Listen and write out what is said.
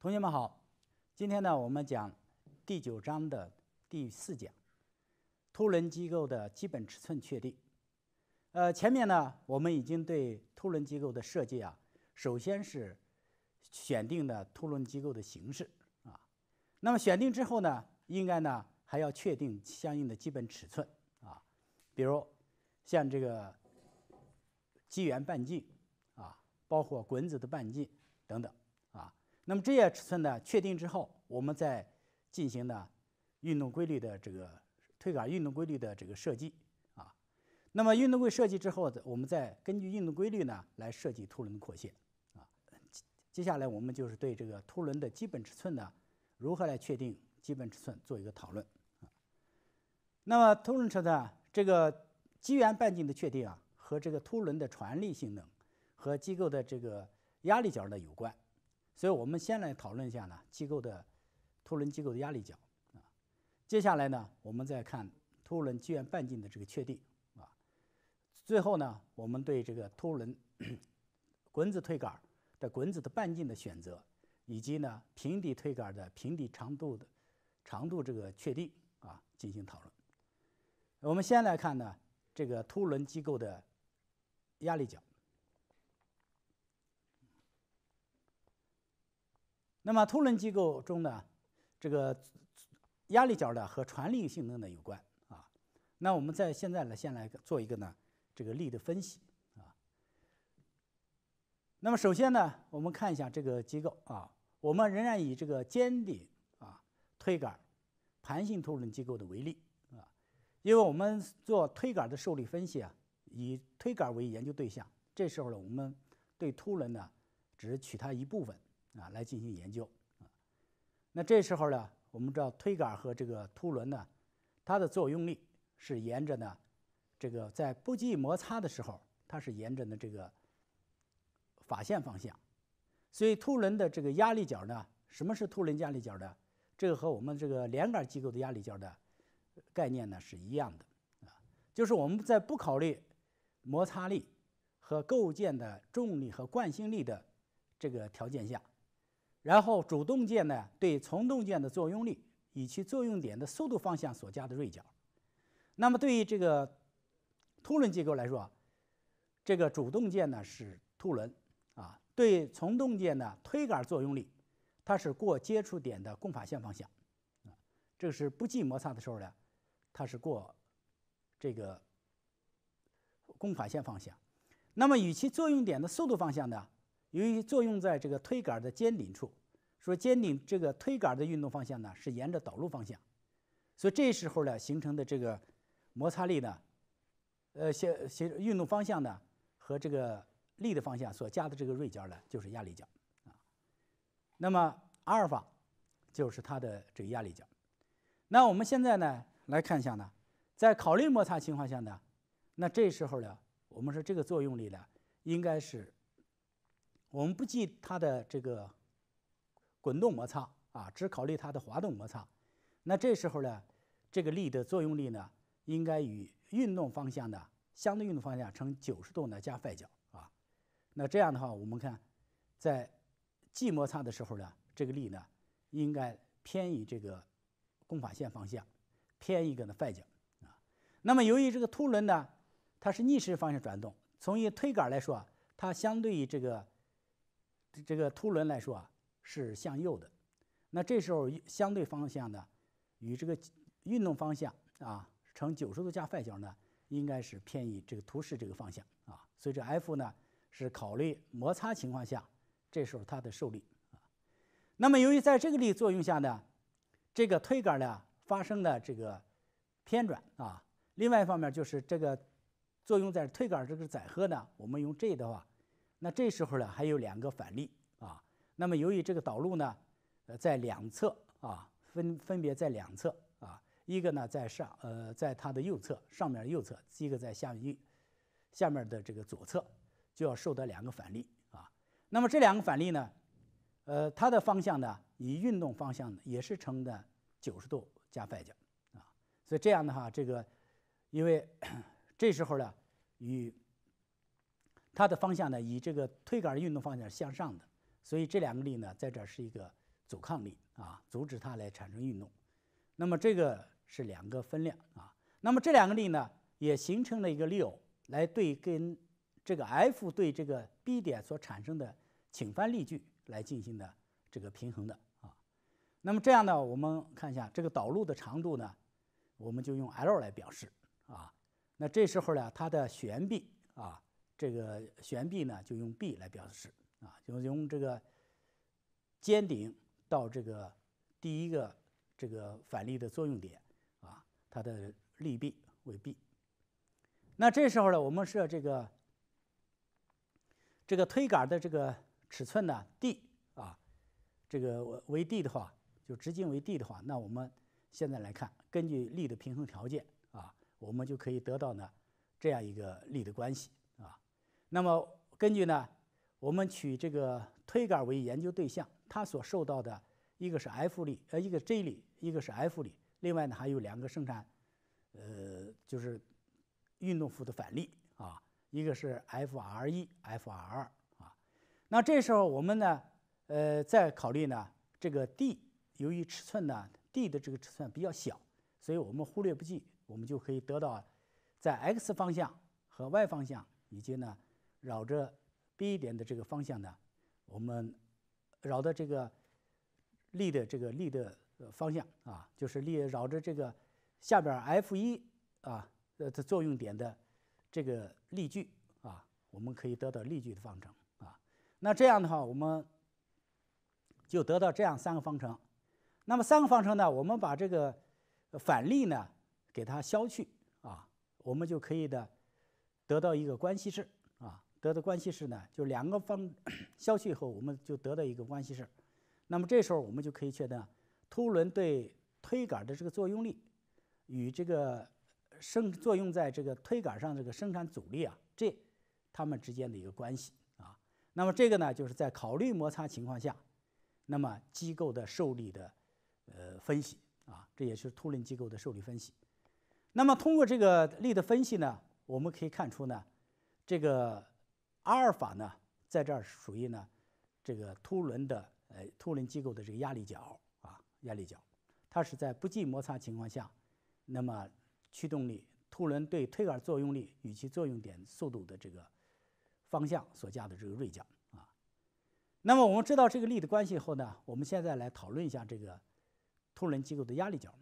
同学们好，今天呢，我们讲第九章的第四讲，凸轮机构的基本尺寸确定。呃，前面呢，我们已经对凸轮机构的设计啊，首先是选定的凸轮机构的形式啊，那么选定之后呢，应该呢还要确定相应的基本尺寸啊，比如像这个机缘半径啊，包括滚子的半径等等。那么这些尺寸呢确定之后，我们再进行呢运动规律的这个推杆运动规律的这个设计啊。那么运动规设计之后，我们再根据运动规律呢来设计凸轮廓线啊。接下来我们就是对这个凸轮的基本尺寸呢如何来确定基本尺寸做一个讨论啊。那么凸轮车的这个机缘半径的确定啊，和这个凸轮的传力性能和机构的这个压力角呢有关。所以我们先来讨论一下呢，机构的凸轮机构的压力角啊。接下来呢，我们再看凸轮机缘半径的这个确定啊。最后呢，我们对这个凸轮滚子推杆的滚子的半径的选择，以及呢平底推杆的平底长度的长度这个确定啊进行讨论。我们先来看呢这个凸轮机构的压力角。那么凸轮机构中呢，这个压力角呢和传力性能呢有关啊。那我们在现在呢，先来做一个呢这个力的分析啊。那么首先呢，我们看一下这个机构啊。我们仍然以这个尖顶啊推杆盘形凸轮机构的为例啊，因为我们做推杆的受力分析啊，以推杆为研究对象。这时候呢，我们对凸轮呢只取它一部分。啊，来进行研究啊。那这时候呢，我们知道推杆和这个凸轮呢，它的作用力是沿着呢，这个在不计摩擦的时候，它是沿着呢这个法线方向。所以凸轮的这个压力角呢，什么是凸轮压力角呢？这个和我们这个连杆机构的压力角的概念呢是一样的啊，就是我们在不考虑摩擦力和构件的重力和惯性力的这个条件下。然后主动件呢对从动件的作用力与其作用点的速度方向所加的锐角，那么对于这个凸轮机构来说，这个主动件呢是凸轮啊，对从动件的推杆作用力，它是过接触点的共法线方向，这个是不计摩擦的时候呢，它是过这个共法线方向，那么与其作用点的速度方向呢？由于作用在这个推杆的尖顶处，说尖顶这个推杆的运动方向呢是沿着导路方向，所以这时候呢形成的这个摩擦力呢，呃，行行运动方向呢和这个力的方向所加的这个锐角呢就是压力角啊，那么阿尔法就是它的这个压力角。那我们现在呢来看一下呢，在考虑摩擦情况下呢，那这时候呢我们说这个作用力呢应该是。我们不计它的这个滚动摩擦啊，只考虑它的滑动摩擦。那这时候呢，这个力的作用力呢，应该与运动方向的相对运动方向成九十度呢加外角啊。那这样的话，我们看在计摩擦的时候呢，这个力呢应该偏于这个公法线方向，偏一个呢外角啊。那么由于这个凸轮呢，它是逆时方向转动，从一推杆来说啊，它相对于这个这个凸轮来说啊，是向右的，那这时候相对方向呢，与这个运动方向啊成九十度加外角呢，应该是偏移这个图示这个方向啊，所以这 F 呢是考虑摩擦情况下这时候它的受力啊。那么由于在这个力作用下呢，这个推杆呢发生了这个偏转啊，另外一方面就是这个作用在推杆这个载荷呢，我们用 G 的话。那这时候呢，还有两个反力啊。那么由于这个导路呢，呃，在两侧啊，分分别在两侧啊，一个呢在上呃，在它的右侧上面右侧，一个在下面下面的这个左侧，就要受到两个反力啊。那么这两个反力呢，呃，它的方向呢，以运动方向呢，也是成的九十度加外角啊。所以这样的话，这个因为 这时候呢，与它的方向呢，以这个推杆运动方向向上的，所以这两个力呢，在这儿是一个阻抗力啊，阻止它来产生运动。那么这个是两个分量啊。那么这两个力呢，也形成了一个力偶，来对跟这个 F 对这个 B 点所产生的倾翻力矩来进行的这个平衡的啊。那么这样呢，我们看一下这个导路的长度呢，我们就用 L 来表示啊。那这时候呢，它的悬臂啊。这个悬臂呢，就用臂来表示啊，就用这个尖顶到这个第一个这个反力的作用点啊，它的力臂为 B。那这时候呢，我们设这个这个推杆的这个尺寸呢 d 啊，这个为 d 的话，就直径为 d 的话，那我们现在来看，根据力的平衡条件啊，我们就可以得到呢这样一个力的关系。那么根据呢，我们取这个推杆为研究对象，它所受到的一个是 F 力，呃，一个 J 力，一个是 F 力，另外呢还有两个生产，呃，就是运动服的反力啊，一个是 F R 一、F R 2啊。那这时候我们呢，呃，再考虑呢，这个 d 由于尺寸呢，d 的这个尺寸比较小，所以我们忽略不计，我们就可以得到在 x 方向和 y 方向以及呢。绕着 B 点的这个方向呢，我们绕的这个力的这个力的方向啊，就是力绕着这个下边 F 一啊，的作用点的这个力矩啊，我们可以得到力矩的方程啊。那这样的话，我们就得到这样三个方程。那么三个方程呢，我们把这个反力呢给它消去啊，我们就可以的得到一个关系式。得的关系式呢，就两个方 消去以后，我们就得到一个关系式。那么这时候我们就可以确定凸轮对推杆的这个作用力与这个生作用在这个推杆上这个生产阻力啊，这它们之间的一个关系啊。那么这个呢，就是在考虑摩擦情况下，那么机构的受力的呃分析啊，这也是凸轮机构的受力分析。那么通过这个力的分析呢，我们可以看出呢，这个。阿尔法呢，在这儿属于呢，这个凸轮的呃凸轮机构的这个压力角啊，压力角，它是在不计摩擦情况下，那么驱动力凸轮对推杆作用力与其作用点速度的这个方向所加的这个锐角啊。那么我们知道这个力的关系后呢，我们现在来讨论一下这个凸轮机构的压力角。